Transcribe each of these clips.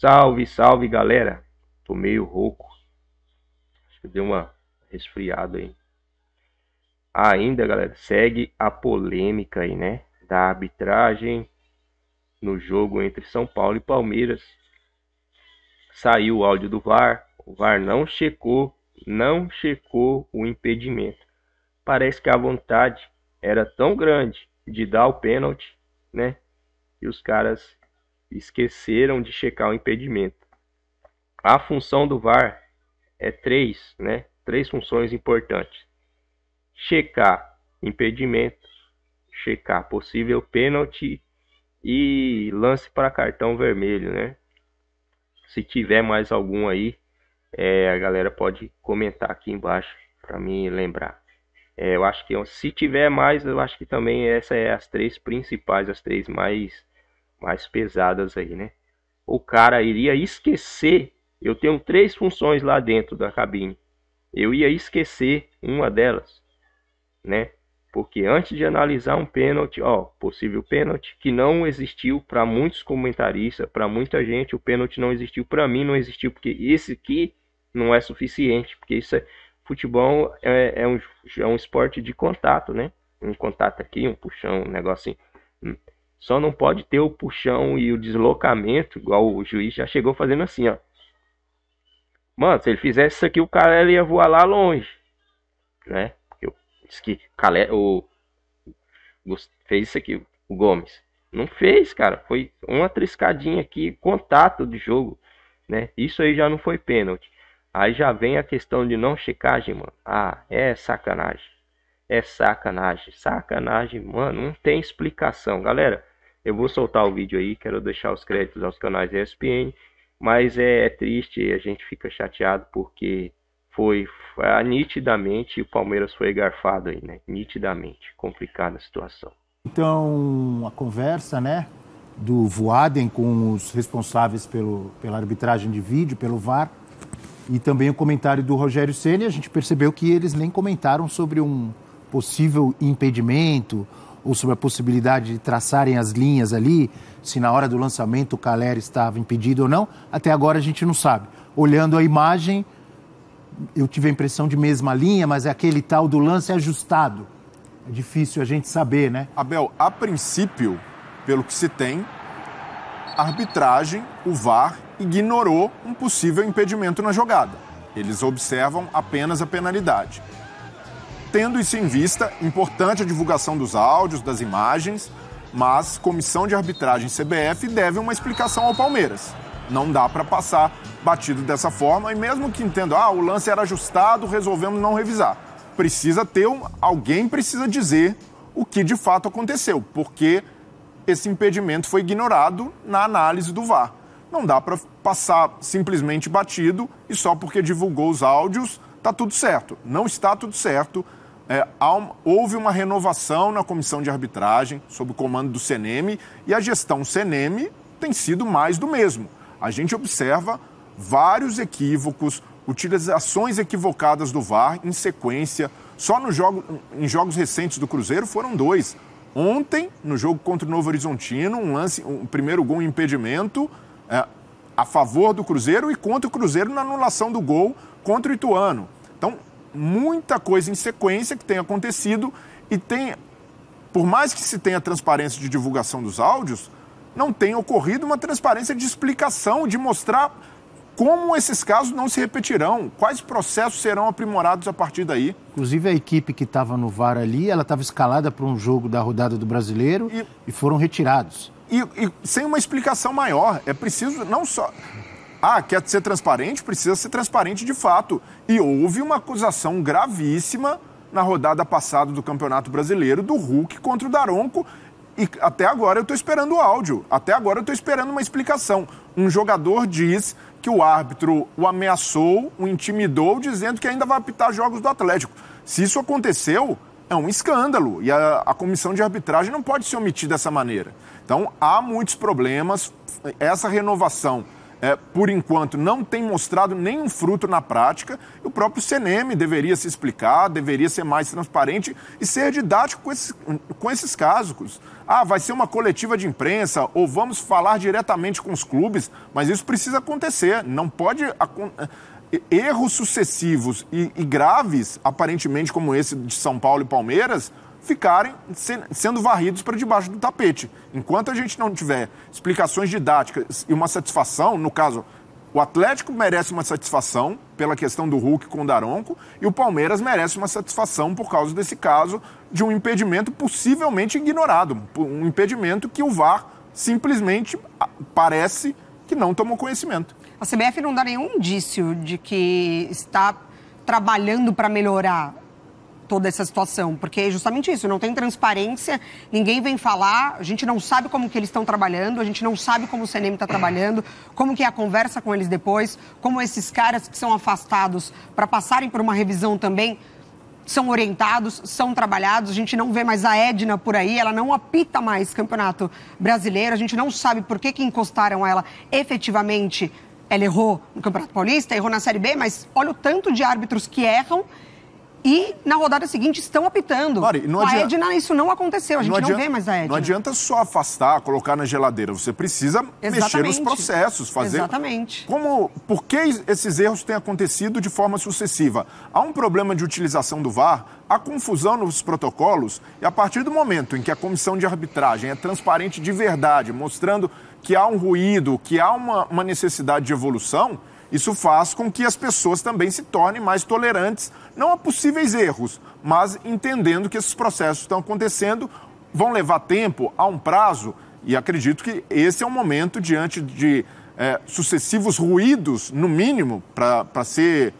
Salve, salve galera! Tô meio rouco. Acho que deu uma resfriada aí. Ainda, galera, segue a polêmica aí, né? Da arbitragem no jogo entre São Paulo e Palmeiras. Saiu o áudio do VAR. O VAR não checou, não checou o impedimento. Parece que a vontade era tão grande de dar o pênalti, né? E os caras esqueceram de checar o impedimento. A função do VAR é três, né? Três funções importantes: checar impedimentos, checar possível pênalti e lance para cartão vermelho, né? Se tiver mais algum aí, é, a galera pode comentar aqui embaixo para me lembrar. É, eu acho que se tiver mais, eu acho que também essa é as três principais, as três mais mais pesadas aí, né? O cara iria esquecer. Eu tenho três funções lá dentro da cabine. Eu ia esquecer uma delas, né? Porque antes de analisar um pênalti, ó, possível pênalti que não existiu para muitos comentaristas, para muita gente, o pênalti não existiu, para mim não existiu, porque esse aqui não é suficiente, porque isso é futebol é, é, um, é um esporte de contato, né? Um contato aqui, um puxão, um negocinho. Assim. Só não pode ter o puxão e o deslocamento, igual o juiz já chegou fazendo assim, ó. Mano, se ele fizesse isso aqui, o Calé ia voar lá longe, né? Eu disse que Calé, o fez isso aqui, o Gomes. Não fez, cara. Foi uma triscadinha aqui, contato do jogo, né? Isso aí já não foi pênalti. Aí já vem a questão de não checagem, mano. Ah, é sacanagem. É sacanagem. Sacanagem, mano. Não tem explicação, galera. Eu vou soltar o vídeo aí, quero deixar os créditos aos canais ESPN, mas é, é triste, a gente fica chateado porque foi ah, nitidamente o Palmeiras foi garfado aí, né? Nitidamente, complicada a situação. Então, a conversa, né, do Voaden com os responsáveis pelo, pela arbitragem de vídeo, pelo VAR, e também o comentário do Rogério Ceni, a gente percebeu que eles nem comentaram sobre um possível impedimento ou sobre a possibilidade de traçarem as linhas ali, se na hora do lançamento o Calera estava impedido ou não, até agora a gente não sabe. Olhando a imagem, eu tive a impressão de mesma linha, mas é aquele tal do lance ajustado. É difícil a gente saber, né? Abel, a princípio, pelo que se tem, a arbitragem, o VAR, ignorou um possível impedimento na jogada. Eles observam apenas a penalidade. Tendo isso em vista, importante a divulgação dos áudios, das imagens, mas comissão de arbitragem CBF deve uma explicação ao Palmeiras. Não dá para passar batido dessa forma e mesmo que entenda, ah, o lance era ajustado, resolvemos não revisar. Precisa ter um, alguém precisa dizer o que de fato aconteceu, porque esse impedimento foi ignorado na análise do VAR. Não dá para passar simplesmente batido e só porque divulgou os áudios tá tudo certo. Não está tudo certo é, houve uma renovação na comissão de arbitragem, sob o comando do CNM, e a gestão CNM tem sido mais do mesmo. A gente observa vários equívocos, utilizações equivocadas do VAR em sequência. Só no jogo, em jogos recentes do Cruzeiro foram dois. Ontem, no jogo contra o Novo Horizontino, um lance, um primeiro gol em impedimento é, a favor do Cruzeiro e contra o Cruzeiro na anulação do gol contra o Ituano. Então, muita coisa em sequência que tem acontecido e tem, por mais que se tenha transparência de divulgação dos áudios, não tem ocorrido uma transparência de explicação, de mostrar como esses casos não se repetirão, quais processos serão aprimorados a partir daí. Inclusive a equipe que estava no VAR ali, ela estava escalada para um jogo da rodada do Brasileiro e, e foram retirados. E, e, sem uma explicação maior, é preciso não só ah, quer ser transparente? Precisa ser transparente de fato. E houve uma acusação gravíssima na rodada passada do Campeonato Brasileiro do Hulk contra o Daronco. E até agora eu estou esperando o áudio, até agora eu estou esperando uma explicação. Um jogador diz que o árbitro o ameaçou, o intimidou, dizendo que ainda vai apitar jogos do Atlético. Se isso aconteceu, é um escândalo e a, a comissão de arbitragem não pode se omitir dessa maneira. Então há muitos problemas, essa renovação é, por enquanto, não tem mostrado nenhum fruto na prática. O próprio CNM deveria se explicar, deveria ser mais transparente e ser didático com esses, com esses casos. Ah, vai ser uma coletiva de imprensa ou vamos falar diretamente com os clubes, mas isso precisa acontecer. Não pode. Eh, erros sucessivos e, e graves, aparentemente como esse de São Paulo e Palmeiras, ficarem sendo varridos para debaixo do tapete. Enquanto a gente não tiver explicações didáticas e uma satisfação, no caso, o Atlético merece uma satisfação pela questão do Hulk com o Daronco e o Palmeiras merece uma satisfação por causa desse caso de um impedimento possivelmente ignorado, um impedimento que o VAR simplesmente ah, parece que não tomou conhecimento. A CBF não dá nenhum indício de que está trabalhando para melhorar toda essa situação, porque é justamente isso, não tem transparência, ninguém vem falar, a gente não sabe como que eles estão trabalhando, a gente não sabe como o CNM está trabalhando, como que é a conversa com eles depois, como esses caras que são afastados para passarem por uma revisão também são orientados, são trabalhados. A gente não vê mais a Edna por aí, ela não apita mais campeonato brasileiro. A gente não sabe por que, que encostaram ela efetivamente. Ela errou no Campeonato Paulista, errou na Série B, mas olha o tanto de árbitros que erram e na rodada seguinte estão apitando. Mari, não adianta... a Edna isso não aconteceu, a gente não, adianta... não vê mais a Edna. Não adianta só afastar, colocar na geladeira, você precisa Exatamente. mexer nos processos, fazer... Exatamente. Como, por que esses erros têm acontecido de forma sucessiva? Há um problema de utilização do VAR, há confusão nos protocolos e a partir do momento em que a comissão de arbitragem é transparente de verdade, mostrando que há um ruído, que há uma, uma necessidade de evolução isso faz com que as pessoas também se tornem mais tolerantes, não a possíveis erros, mas entendendo que esses processos estão acontecendo, vão levar tempo, há um prazo, e acredito que esse é o momento diante de é, sucessivos ruídos, no mínimo, para ser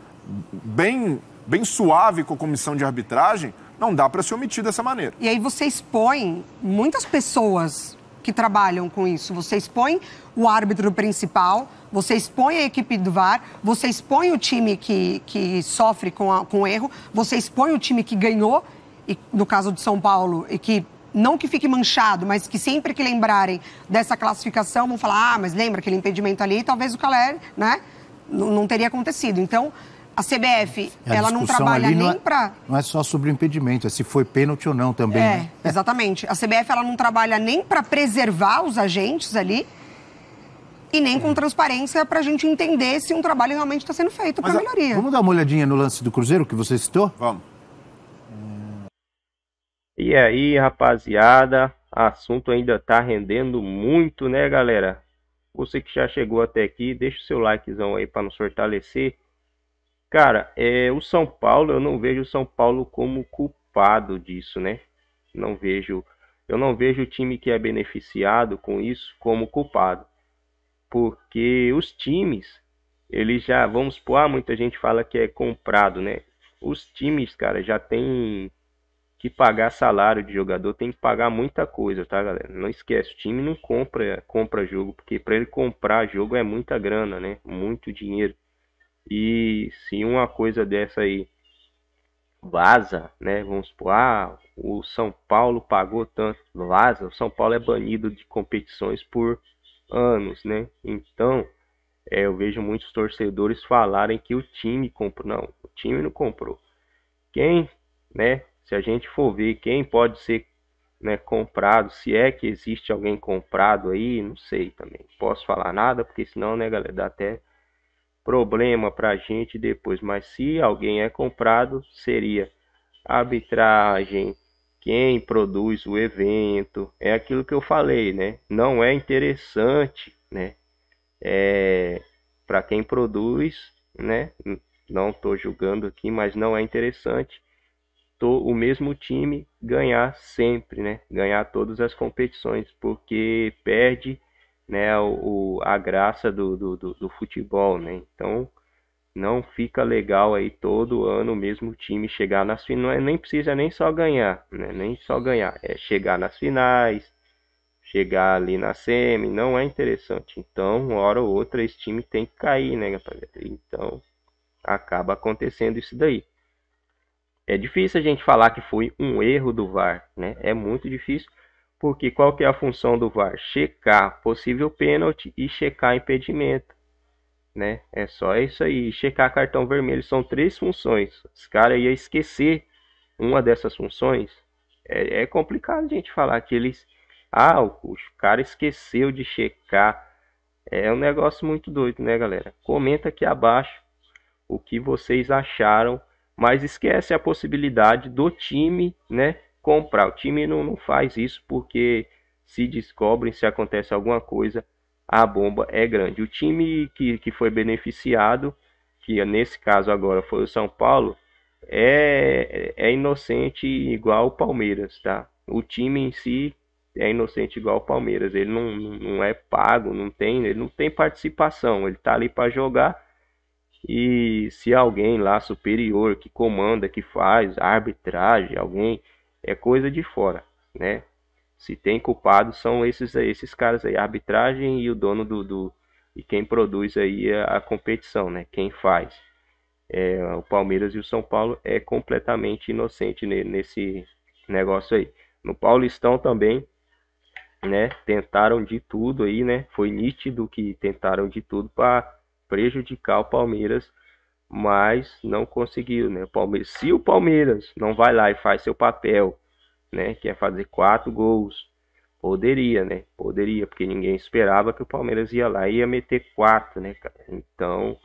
bem, bem suave com a comissão de arbitragem, não dá para se omitir dessa maneira. E aí você expõe muitas pessoas que trabalham com isso. Você expõe o árbitro principal, você expõe a equipe do VAR, você expõe o time que, que sofre com, a, com erro, você expõe o time que ganhou, e, no caso de São Paulo, e que não que fique manchado, mas que sempre que lembrarem dessa classificação vão falar, ah, mas lembra aquele impedimento ali, talvez o Caleri, né, não teria acontecido. Então, a CBF, é, ela não trabalha nem é, para. Não é só sobre o impedimento, é se foi pênalti ou não também. É, né? exatamente. A CBF ela não trabalha nem para preservar os agentes ali e nem com transparência para a gente entender se um trabalho realmente está sendo feito para melhoria. Vamos dar uma olhadinha no lance do Cruzeiro que você citou? Vamos. E aí, rapaziada, assunto ainda tá rendendo muito, né, galera? Você que já chegou até aqui, deixa o seu likezão aí para nos fortalecer. Cara, é, o São Paulo, eu não vejo o São Paulo como culpado disso, né? Não vejo, eu não vejo o time que é beneficiado com isso como culpado. Porque os times, eles já, vamos supor, ah, muita gente fala que é comprado, né? Os times, cara, já tem que pagar salário de jogador, tem que pagar muita coisa, tá, galera? Não esquece, o time não compra, compra jogo, porque para ele comprar jogo é muita grana, né? Muito dinheiro. E se uma coisa dessa aí vaza, né? Vamos supor, ah, o São Paulo pagou tanto, vaza. O São Paulo é banido de competições por anos, né? Então, é, eu vejo muitos torcedores falarem que o time comprou. Não, o time não comprou. Quem, né? Se a gente for ver quem pode ser né, comprado, se é que existe alguém comprado aí, não sei também. Posso falar nada, porque senão, né, galera, dá até problema para a gente depois. Mas se alguém é comprado, seria arbitragem, quem produz o evento. É aquilo que eu falei, né? Não é interessante, né? É, para quem produz, né? Não estou julgando aqui, mas não é interessante tô, o mesmo time ganhar sempre, né? Ganhar todas as competições, porque perde né, o, a graça do, do, do, do futebol, né? Então não fica legal aí todo ano o mesmo time chegar nas finais, é, nem precisa nem só ganhar, né? Nem só ganhar, é chegar nas finais, chegar ali na semi, não é interessante. Então, uma hora ou outra esse time tem que cair, né, rapaziada? Então, acaba acontecendo isso daí. É difícil a gente falar que foi um erro do VAR, né? É muito difícil, porque qual que é a função do VAR? Checar possível pênalti e checar impedimento. Né? É só isso aí. Checar cartão vermelho são três funções. Os caras iam esquecer uma dessas funções. É, é complicado a gente falar que eles. Ah, o cara esqueceu de checar. É um negócio muito doido, né, galera? Comenta aqui abaixo o que vocês acharam. Mas esquece a possibilidade do time, né? comprar. O time não, não faz isso porque se descobrem, se acontece alguma coisa, a bomba é grande. O time que, que foi beneficiado, que nesse caso agora foi o São Paulo, é, é inocente igual o Palmeiras, tá? O time em si é inocente igual o Palmeiras. Ele não, não é pago, não tem, ele não tem participação. Ele tá ali para jogar. E se alguém lá superior que comanda, que faz arbitragem, alguém é coisa de fora, né? Se tem culpado são esses esses caras aí, a arbitragem e o dono do, do e quem produz aí a, a competição, né? Quem faz. É, o Palmeiras e o São Paulo é completamente inocente nesse negócio aí. No Paulistão também, né? Tentaram de tudo aí, né? Foi nítido que tentaram de tudo para prejudicar o Palmeiras mas não conseguiu, né? Palmeiras, se o Palmeiras não vai lá e faz seu papel, né, que é fazer quatro gols, poderia, né? Poderia, porque ninguém esperava que o Palmeiras ia lá e ia meter quatro, né, cara? Então,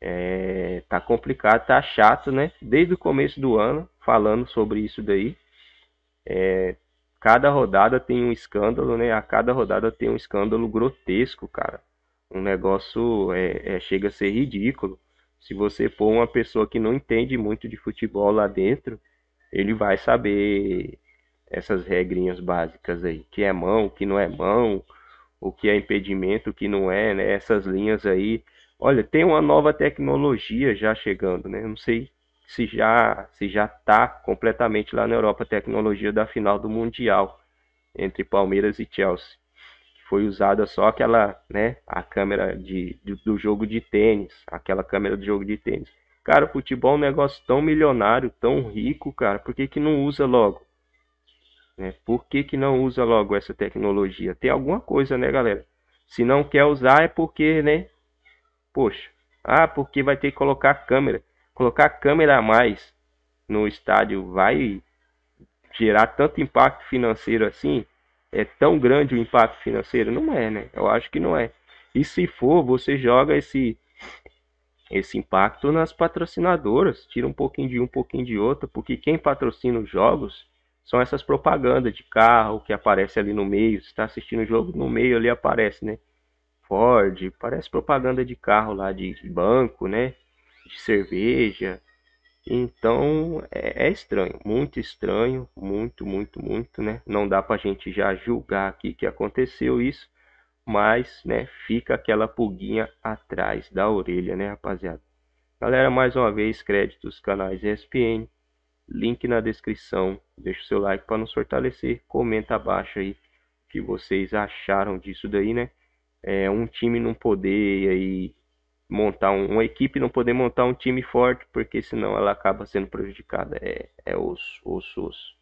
é, tá complicado, tá chato, né? Desde o começo do ano falando sobre isso daí. É, cada rodada tem um escândalo, né? A cada rodada tem um escândalo grotesco, cara. Um negócio é, é chega a ser ridículo se você for uma pessoa que não entende muito de futebol lá dentro, ele vai saber essas regrinhas básicas aí, que é mão, que não é mão, o que é impedimento, o que não é, né? Essas linhas aí. Olha, tem uma nova tecnologia já chegando, né? não sei se já se já tá completamente lá na Europa a tecnologia da final do mundial entre Palmeiras e Chelsea foi usada só aquela, né, a câmera de, de, do jogo de tênis, aquela câmera do jogo de tênis. Cara, futebol é um negócio tão milionário, tão rico, cara, por que, que não usa logo? Né? Por que, que não usa logo essa tecnologia? Tem alguma coisa, né, galera? Se não quer usar é porque, né? Poxa, ah, porque vai ter que colocar câmera. Colocar câmera a mais no estádio vai gerar tanto impacto financeiro assim é tão grande o impacto financeiro? Não é, né? Eu acho que não é. E se for, você joga esse esse impacto nas patrocinadoras, tira um pouquinho de um, um pouquinho de outra, porque quem patrocina os jogos são essas propagandas de carro que aparece ali no meio, está assistindo o jogo no meio ali aparece, né? Ford, parece propaganda de carro lá de, de banco, né? De cerveja, então é, é, estranho, muito estranho, muito, muito, muito, né? Não dá para a gente já julgar aqui que aconteceu isso, mas, né, fica aquela pulguinha atrás da orelha, né, rapaziada? Galera, mais uma vez, créditos, canais ESPN, link na descrição, deixa o seu like para nos fortalecer, comenta abaixo aí o que vocês acharam disso daí, né? É, um time não poder aí montar um, uma equipe, não poder montar um time forte, porque senão ela acaba sendo prejudicada. É, é osso, osso, osso.